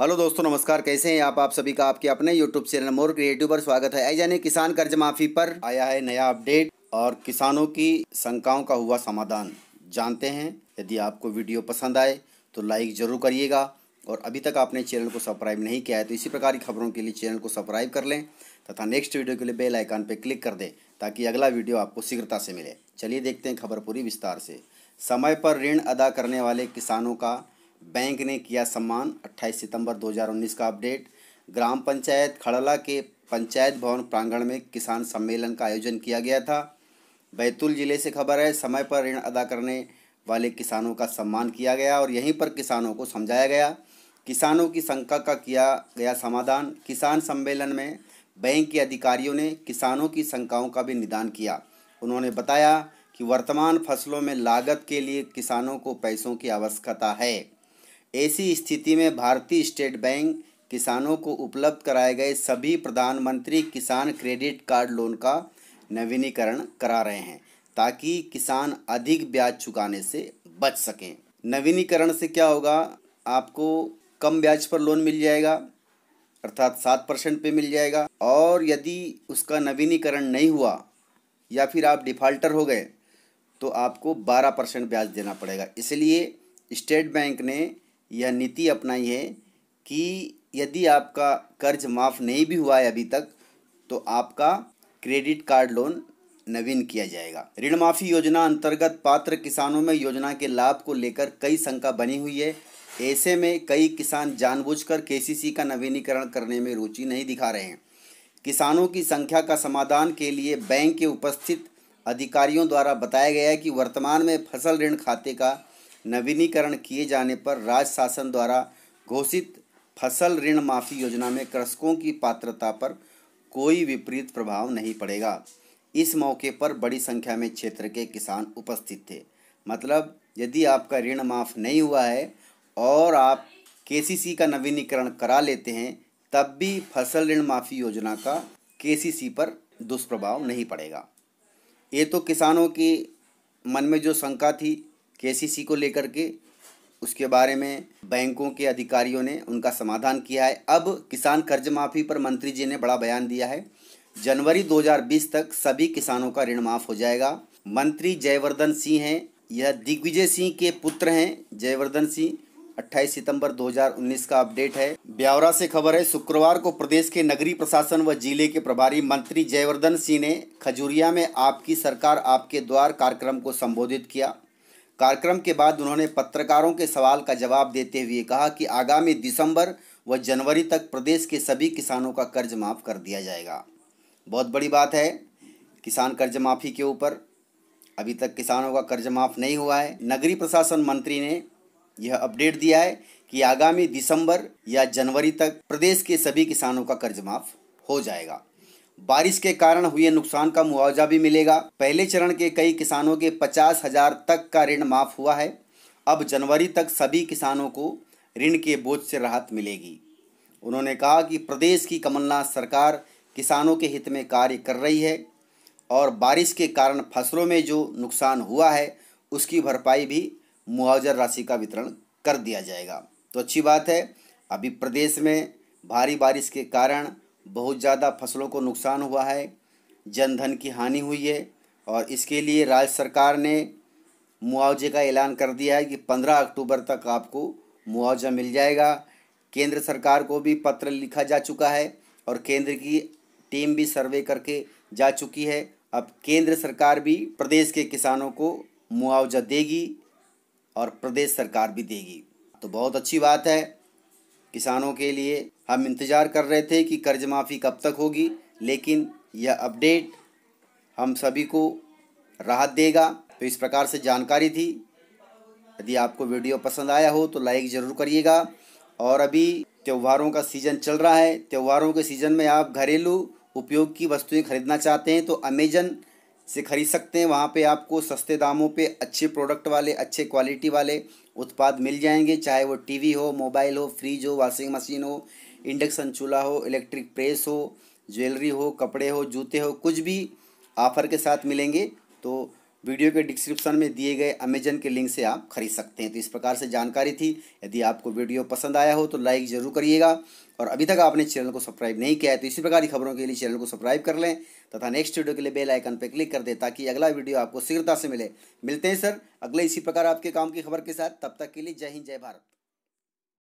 hello दोस्तों नमस्कार कैसे हैं आप आप सभी का आपके अपने यूट्यूब चैनल मोर क्रिएटिव पर स्वागत है आई जाने किसान कर्ज माफी पर आया है नया अपडेट और किसानों की शंकाओं का हुआ समाधान जानते हैं यदि आपको वीडियो पसंद आए तो लाइक जरूर करिएगा और अभी तक आपने चैनल को सब्सक्राइब नहीं किया है तो इसी प्रकार की खबरों के लिए चैनल को सब्सक्राइब कर लें तथा नेक्स्ट वीडियो के लिए बेल आइकान पर क्लिक कर दें ताकि अगला वीडियो आपको शीघ्रता से मिले चलिए देखते हैं खबर पूरी विस्तार से समय पर ऋण अदा करने वाले किसानों का बैंक ने किया सम्मान 28 सितंबर 2019 का अपडेट ग्राम पंचायत खड़ला के पंचायत भवन प्रांगण में किसान सम्मेलन का आयोजन किया गया था बैतूल जिले से खबर है समय पर ऋण अदा करने वाले किसानों का सम्मान किया गया और यहीं पर किसानों को समझाया गया किसानों की शंका का किया गया समाधान किसान सम्मेलन में बैंक के अधिकारियों ने किसानों की शंकाओं का भी निदान किया उन्होंने बताया कि वर्तमान फसलों में लागत के लिए किसानों को पैसों की आवश्यकता है ऐसी स्थिति में भारतीय स्टेट बैंक किसानों को उपलब्ध कराए गए सभी प्रधानमंत्री किसान क्रेडिट कार्ड लोन का नवीनीकरण करा रहे हैं ताकि किसान अधिक ब्याज चुकाने से बच सकें नवीनीकरण से क्या होगा आपको कम ब्याज पर लोन मिल जाएगा अर्थात सात परसेंट पे मिल जाएगा और यदि उसका नवीनीकरण नहीं हुआ या फिर आप डिफ़ाल्टर हो गए तो आपको बारह परसेंट ब्याज देना पड़ेगा इसलिए स्टेट बैंक ने यह नीति अपनाई है कि यदि आपका कर्ज माफ़ नहीं भी हुआ है अभी तक तो आपका क्रेडिट कार्ड लोन नवीन किया जाएगा ऋण माफ़ी योजना अंतर्गत पात्र किसानों में योजना के लाभ को लेकर कई शंका बनी हुई है ऐसे में कई किसान जानबूझकर केसीसी का नवीनीकरण करने में रुचि नहीं दिखा रहे हैं किसानों की संख्या का समाधान के लिए बैंक के उपस्थित अधिकारियों द्वारा बताया गया है कि वर्तमान में फसल ऋण खाते का नवीनीकरण किए जाने पर राज्य शासन द्वारा घोषित फसल ऋण माफी योजना में कृषकों की पात्रता पर कोई विपरीत प्रभाव नहीं पड़ेगा इस मौके पर बड़ी संख्या में क्षेत्र के किसान उपस्थित थे मतलब यदि आपका ऋण माफ़ नहीं हुआ है और आप के का नवीनीकरण करा लेते हैं तब भी फसल ऋण माफ़ी योजना का के पर दुष्प्रभाव नहीं पड़ेगा ये तो किसानों की मन में जो शंका थी के को लेकर के उसके बारे में बैंकों के अधिकारियों ने उनका समाधान किया है अब किसान कर्ज माफ़ी पर मंत्री जी ने बड़ा बयान दिया है जनवरी 2020 तक सभी किसानों का ऋण माफ़ हो जाएगा मंत्री जयवर्धन सिंह हैं यह दिग्विजय सिंह के पुत्र हैं जयवर्धन सिंह 28 सितंबर 2019 का अपडेट है ब्यावरा से खबर है शुक्रवार को प्रदेश के नगरीय प्रशासन व जिले के प्रभारी मंत्री जयवर्धन सिंह ने खजूरिया में आपकी सरकार आपके द्वार कार्यक्रम को संबोधित किया कार्यक्रम के बाद उन्होंने पत्रकारों के सवाल का जवाब देते हुए कहा कि आगामी दिसंबर व जनवरी तक प्रदेश के सभी किसानों का कर्ज माफ़ कर दिया जाएगा बहुत बड़ी बात है किसान कर्ज माफ़ी के ऊपर अभी तक किसानों का कर्ज माफ़ नहीं हुआ है नगरीय प्रशासन मंत्री ने यह अपडेट दिया है कि आगामी दिसंबर या जनवरी तक प्रदेश के सभी किसानों का कर्ज माफ़ हो जाएगा बारिश के कारण हुए नुकसान का मुआवजा भी मिलेगा पहले चरण के कई किसानों के पचास हजार तक का ऋण माफ हुआ है अब जनवरी तक सभी किसानों को ऋण के बोझ से राहत मिलेगी उन्होंने कहा कि प्रदेश की कमलनाथ सरकार किसानों के हित में कार्य कर रही है और बारिश के कारण फसलों में जो नुकसान हुआ है उसकी भरपाई भी मुआवजा राशि का वितरण कर दिया जाएगा तो अच्छी बात है अभी प्रदेश में भारी बारिश के कारण बहुत ज़्यादा फसलों को नुकसान हुआ है जनधन की हानि हुई है और इसके लिए राज्य सरकार ने मुआवजे का ऐलान कर दिया है कि पंद्रह अक्टूबर तक आपको मुआवजा मिल जाएगा केंद्र सरकार को भी पत्र लिखा जा चुका है और केंद्र की टीम भी सर्वे करके जा चुकी है अब केंद्र सरकार भी प्रदेश के किसानों को मुआवजा देगी और प्रदेश सरकार भी देगी तो बहुत अच्छी बात है किसानों के लिए हम इंतज़ार कर रहे थे कि कर्ज माफ़ी कब तक होगी लेकिन यह अपडेट हम सभी को राहत देगा तो इस प्रकार से जानकारी थी यदि आपको वीडियो पसंद आया हो तो लाइक ज़रूर करिएगा और अभी त्योहारों का सीज़न चल रहा है त्योहारों के सीज़न में आप घरेलू उपयोग की वस्तुएं खरीदना चाहते हैं तो अमेजन से खरीद सकते हैं वहाँ पे आपको सस्ते दामों पे अच्छे प्रोडक्ट वाले अच्छे क्वालिटी वाले उत्पाद मिल जाएंगे चाहे वो टीवी हो मोबाइल हो फ्रिज हो वॉशिंग मशीन हो इंडक्शन चूल्हा हो इलेक्ट्रिक प्रेस हो ज्वेलरी हो कपड़े हो जूते हो कुछ भी ऑफर के साथ मिलेंगे तो वीडियो के डिस्क्रिप्शन में दिए गए अमेजन के लिंक से आप खरीद सकते हैं तो इस प्रकार से जानकारी थी यदि आपको वीडियो पसंद आया हो तो लाइक ज़रूर करिएगा और अभी तक आपने चैनल को सब्सक्राइब नहीं किया है तो इसी प्रकार की खबरों के लिए चैनल को सब्सक्राइब कर लें तथा नेक्स्ट वीडियो के लिए बेल आइकन पर क्लिक कर दें ताकि अगला वीडियो आपको शीघ्रता से मिले मिलते हैं सर अगले इसी प्रकार आपके काम की खबर के साथ तब तक के लिए जय हिंद जय भारत